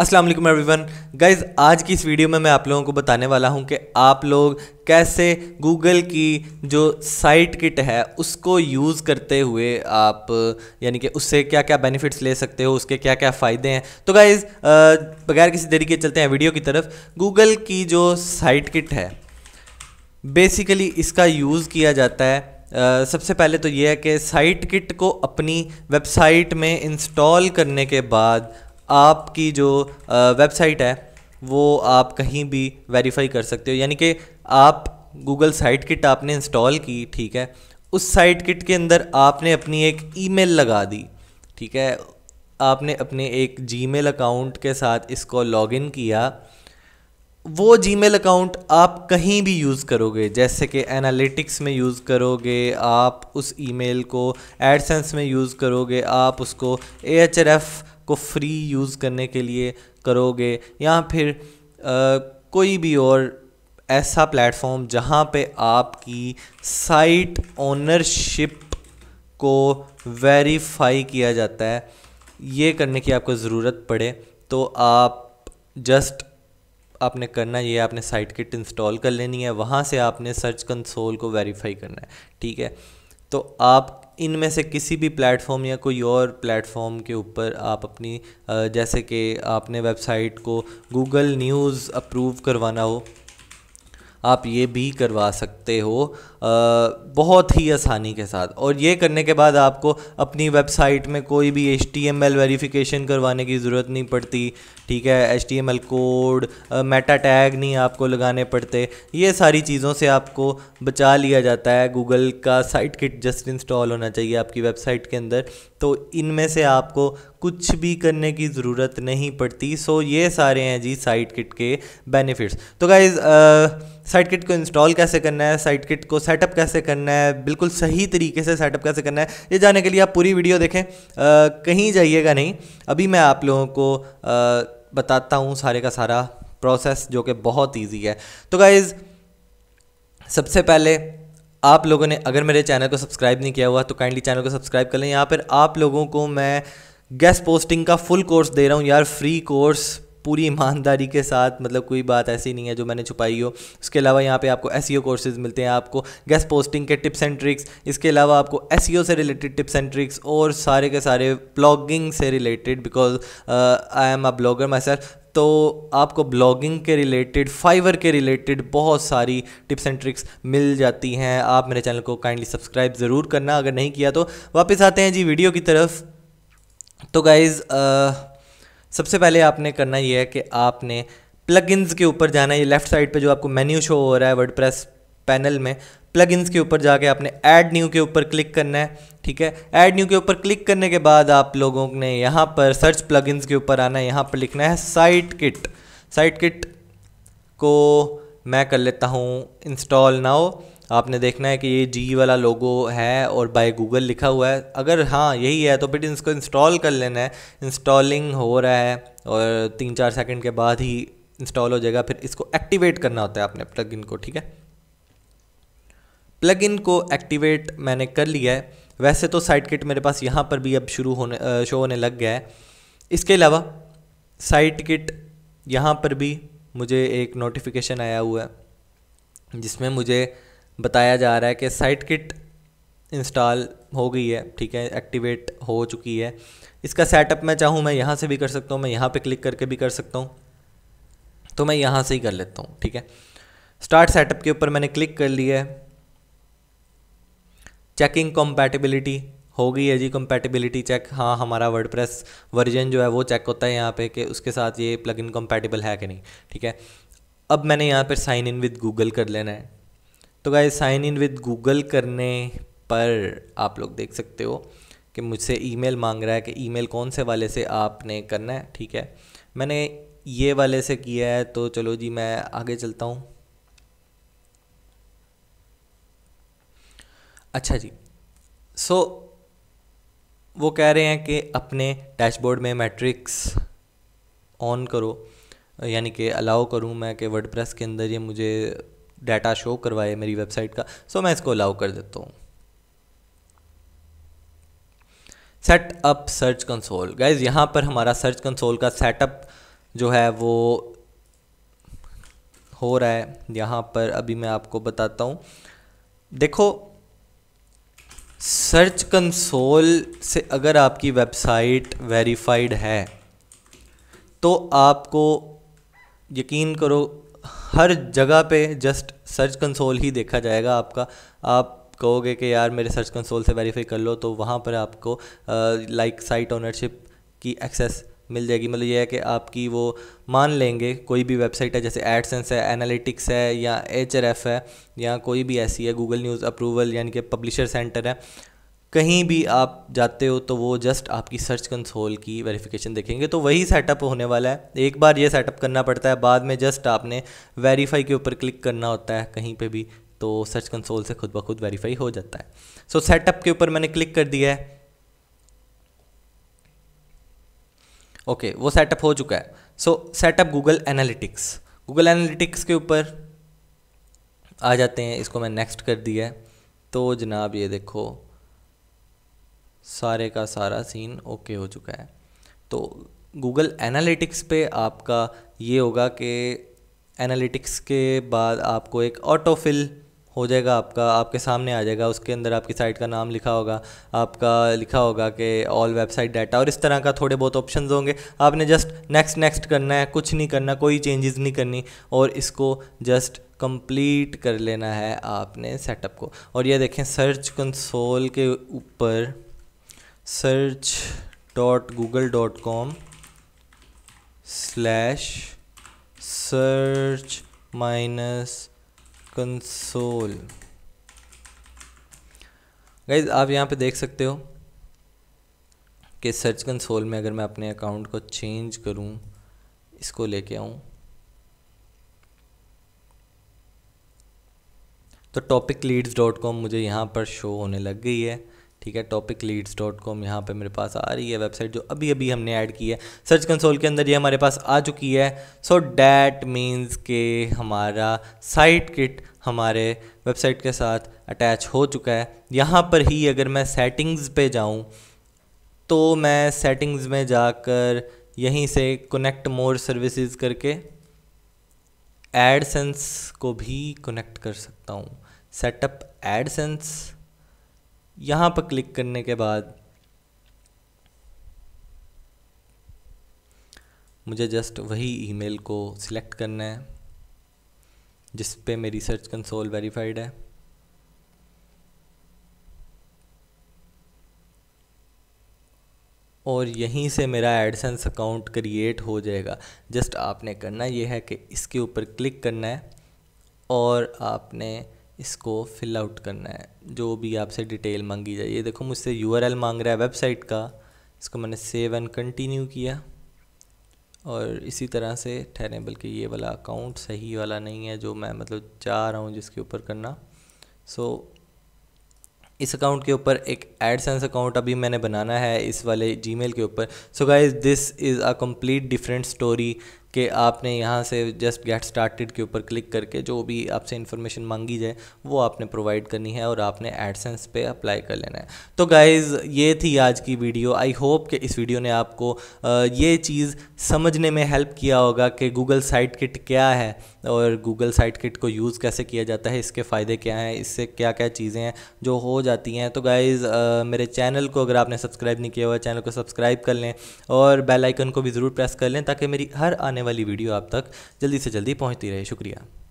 असलम वालेकुम everyone guys आज की इस वीडियो में मैं आप लोगों को बताने वाला हूं कि आप लोग कैसे गूगल की जो साइट किट है उसको यूज़ करते हुए आप यानी कि उससे क्या क्या बेनिफिट्स ले सकते हो उसके क्या क्या फ़ायदे हैं तो गाइज़ बगैर किसी तरीके चलते हैं वीडियो की तरफ गूगल की जो साइट किट है बेसिकली इसका यूज़ किया जाता है Uh, सबसे पहले तो ये है कि साइट किट को अपनी वेबसाइट में इंस्टॉल करने के बाद आपकी जो वेबसाइट है वो आप कहीं भी वेरीफाई कर सकते हो यानी कि आप गूगल साइट किट आपने इंस्टॉल की ठीक है उस साइट किट के अंदर आपने अपनी एक ईमेल लगा दी ठीक है आपने अपने एक जीमेल अकाउंट के साथ इसको लॉगिन किया वो जीमेल अकाउंट आप कहीं भी यूज़ करोगे जैसे कि एनालिटिक्स में यूज़ करोगे आप उस ईमेल को एडसेंस में यूज़ करोगे आप उसको ए एच एफ़ को फ्री यूज़ करने के लिए करोगे या फिर आ, कोई भी और ऐसा प्लेटफॉर्म जहाँ पे आपकी साइट ओनरशिप को वेरीफाई किया जाता है ये करने की आपको ज़रूरत पड़े तो आप जस्ट आपने करना ये आपने साइट किट इंस्टॉल कर लेनी है वहाँ से आपने सर्च कंसोल को वेरीफाई करना है ठीक है तो आप इनमें से किसी भी प्लेटफॉर्म या कोई और प्लेटफॉर्म के ऊपर आप अपनी जैसे कि आपने वेबसाइट को गूगल न्यूज़ अप्रूव करवाना हो आप ये भी करवा सकते हो आ, बहुत ही आसानी के साथ और ये करने के बाद आपको अपनी वेबसाइट में कोई भी H T M L verification करवाने की ज़रूरत नहीं पड़ती ठीक है H T M L code meta tag नहीं आपको लगाने पड़ते ये सारी चीज़ों से आपको बचा लिया जाता है गूगल का साइट किट जस्ट इंस्टॉल होना चाहिए आपकी वेबसाइट के अंदर तो इनमें से आपको कुछ भी करने की ज़रूरत नहीं पड़ती सो ये सारे हैं जी साइट किट के बेनिफिट्स तो गाइज़ साइट किट को इंस्टॉल कैसे करना है साइट किट को सेटअप कैसे करना है बिल्कुल सही तरीके से सेटअप कैसे करना है ये जाने के लिए आप पूरी वीडियो देखें आ, कहीं जाइएगा नहीं अभी मैं आप लोगों को आ, बताता हूँ सारे का सारा प्रोसेस जो कि बहुत ईजी है तो गाइज़ सबसे पहले आप लोगों ने अगर मेरे चैनल को सब्सक्राइब नहीं किया हुआ तो काइंडली चैनल को सब्सक्राइब कर लें यहाँ पर आप लोगों को मैं गेस्ट पोस्टिंग का फुल कोर्स दे रहा हूँ यार फ्री कोर्स पूरी ईमानदारी के साथ मतलब कोई बात ऐसी नहीं है जो मैंने छुपाई हो उसके अलावा यहाँ पे आपको एस कोर्सेज e मिलते हैं आपको गेस्ट पोस्टिंग के टिप्स एंड ट्रिक्स इसके अलावा आपको एस e से रिलेटेड टिप्स एंड ट्रिक्स और सारे के सारे ब्लॉगिंग से related because I am a blogger my sir तो आपको ब्लॉगिंग के रिलेटेड फाइवर के रिलेटेड बहुत सारी टिप्स एंड ट्रिक्स मिल जाती हैं आप मेरे चैनल को काइंडली सब्सक्राइब ज़रूर करना अगर नहीं किया तो वापस आते हैं जी वीडियो की तरफ तो गाइज़ uh, सबसे पहले आपने करना ये है कि आपने प्लगइन्स के ऊपर जाना है ये लेफ्ट साइड पे जो आपको मेन्यू शो हो रहा है वर्ड पैनल में प्लगइन्स के ऊपर जाके आपने ऐड न्यू के ऊपर क्लिक करना है ठीक है ऐड न्यू के ऊपर क्लिक करने के बाद आप लोगों ने यहाँ पर सर्च प्लगइन्स के ऊपर आना है यहाँ पर लिखना है साइट किट साइट किट को मैं कर लेता हूँ इंस्टॉल नाउ आपने देखना है कि ये जी वाला लोगो है और बाय गूगल लिखा हुआ है अगर हाँ यही है तो फिर इसको इंस्टॉल कर लेना है इंस्टॉलिंग हो रहा है और तीन चार सेकंड के बाद ही इंस्टॉल हो जाएगा फिर इसको एक्टिवेट करना होता है आपने प्लगइन को ठीक है प्लगइन को एक्टिवेट मैंने कर लिया है वैसे तो साइट किट मेरे पास यहाँ पर भी अब शुरू होने शो होने लग गया है इसके अलावा साइट किट यहाँ पर भी मुझे एक नोटिफिकेशन आया हुआ है जिसमें मुझे बताया जा रहा है कि साइट किट इंस्टॉल हो गई है ठीक है एक्टिवेट हो चुकी है इसका सेटअप मैं चाहूँ मैं यहाँ से भी कर सकता हूँ मैं यहाँ पे क्लिक करके भी कर सकता हूँ तो मैं यहाँ से ही कर लेता हूँ ठीक है स्टार्ट सेटअप के ऊपर मैंने क्लिक कर लिया है चेकिंग कॉम्पैटिबिलिटी हो गई है जी कंपैटिबिलिटी चेक हाँ हमारा वर्डप्रेस वर्जन जो है वो चेक होता है यहाँ पे कि उसके साथ ये प्लगइन कंपैटिबल है कि नहीं ठीक है अब मैंने यहाँ पर साइन इन विद गूगल कर लेना है तो guys sign in with Google करने पर आप लोग देख सकते हो कि मुझसे ईमेल मांग रहा है कि ईमेल कौन से वाले से आपने करना है ठीक है मैंने ये वाले से किया है तो चलो जी मैं आगे चलता हूँ अच्छा जी सो so, वो कह रहे हैं कि अपने डैशबोर्ड में मैट्रिक्स ऑन करो यानी कि अलाउ करूँ मैं कि वर्डप्रेस के अंदर ये मुझे डाटा शो करवाए मेरी वेबसाइट का सो मैं इसको अलाउ कर देता हूँ सेटअप सर्च कंसोल गाइज यहाँ पर हमारा सर्च कंसोल का सेटअप जो है वो हो रहा है यहाँ पर अभी मैं आपको बताता हूँ देखो सर्च कंसोल से अगर आपकी वेबसाइट वेरीफाइड है तो आपको यकीन करो हर जगह पे जस्ट सर्च कंसोल ही देखा जाएगा आपका आप कहोगे कि यार मेरे सर्च कंसोल से वेरीफाई कर लो तो वहाँ पर आपको लाइक साइट ओनरशिप की एक्सेस मिल जाएगी मतलब यह है कि आपकी वो मान लेंगे कोई भी वेबसाइट है जैसे एडसेंस है एनालिटिक्स है या एच है या कोई भी ऐसी है गूगल न्यूज़ अप्रूवल यानी कि पब्लिशर सेंटर है कहीं भी आप जाते हो तो वो जस्ट आपकी सर्च कंसोल की वेरिफिकेशन देखेंगे तो वही सेटअप होने वाला है एक बार ये सेटअप करना पड़ता है बाद में जस्ट आपने वेरीफाई के ऊपर क्लिक करना होता है कहीं पे भी तो सर्च कंसोल से खुद ब खुद वेरीफाई हो जाता है सो so, सेटअप के ऊपर मैंने क्लिक कर दिया है ओके okay, वो सेटअप हो चुका है so setup Google analytics Google analytics के ऊपर आ जाते हैं इसको मैं नेक्स्ट कर दिया है तो जनाब ये देखो सारे का सारा सीन ओके हो चुका है तो गूगल एनालिटिक्स पे आपका ये होगा कि एनालिटिक्स के बाद आपको एक ऑटोफिल हो जाएगा आपका आपके सामने आ जाएगा उसके अंदर आपकी साइट का नाम लिखा होगा आपका लिखा होगा कि ऑल वेबसाइट डाटा और इस तरह का थोड़े बहुत ऑप्शंस होंगे आपने जस्ट नेक्स्ट नेक्स्ट करना है कुछ नहीं करना कोई चेंजेस नहीं करनी और इसको जस्ट कंप्लीट कर लेना है आपने सेटअप को और ये देखें सर्च कंसोल के ऊपर search dot Google dot com slash search minus console guys आप यहाँ पे देख सकते हो कि सर्च कंसोल में अगर मैं अपने अकाउंट को चेंज करूँ इसको लेके आऊँ तो टॉपिक लीड्स डॉट कॉम मुझे यहाँ पर शो होने लग गई है ठीक है टॉपिक लीड्स डॉट कॉम यहाँ पर मेरे पास आ रही है वेबसाइट जो अभी अभी हमने ऐड की है सर्च कंसोल के अंदर ये हमारे पास आ चुकी है सो डैट मीन्स के हमारा साइट किट हमारे वेबसाइट के साथ अटैच हो चुका है यहाँ पर ही अगर मैं सेटिंग्स पे जाऊँ तो मैं सेटिंग्स में जाकर यहीं से कनेक्ट मोर सर्विसेज करके एडसेंस को भी कनेक्ट कर सकता हूँ सेटअप एडसेंस यहाँ पर क्लिक करने के बाद मुझे जस्ट वही ईमेल को सिलेक्ट करना है जिस पे मेरी सर्च कंसोल वेरीफाइड है और यहीं से मेरा एडसेंस अकाउंट क्रिएट हो जाएगा जस्ट आपने करना ये है कि इसके ऊपर क्लिक करना है और आपने इसको फिल आउट करना है जो भी आपसे डिटेल मांगी जाए ये देखो मुझसे यू मांग रहा है वेबसाइट का इसको मैंने सेव एंड कंटिन्यू किया और इसी तरह से ठहरें बल्कि ये वाला अकाउंट सही वाला नहीं है जो मैं मतलब चाह रहा हूँ जिसके ऊपर करना सो so, इस अकाउंट के ऊपर एक एडसेंस अकाउंट अभी मैंने बनाना है इस वाले जीमेल के ऊपर so guys this is a complete different story कि आपने यहाँ से जस्ट गेट स्टार्टेड के ऊपर क्लिक करके जो भी आपसे इन्फॉर्मेशन मांगी जाए वो आपने प्रोवाइड करनी है और आपने एडसेंस पे अप्लाई कर लेना है तो गाइज़ ये थी आज की वीडियो आई होप कि इस वीडियो ने आपको ये चीज़ समझने में हेल्प किया होगा कि गूगल साइट किट क्या है और गूगल साइट किट को यूज़ कैसे किया जाता है इसके फ़ायदे क्या हैं इससे क्या क्या चीज़ें हैं जो हो जाती हैं तो गाइज़ मेरे चैनल को अगर आपने सब्सक्राइब नहीं किया हुआ चैनल को सब्सक्राइब कर लें और बेल आइकन को भी ज़रूर प्रेस कर लें ताकि मेरी हर आने वाली वीडियो आप तक जल्दी से जल्दी पहुँचती रहे शुक्रिया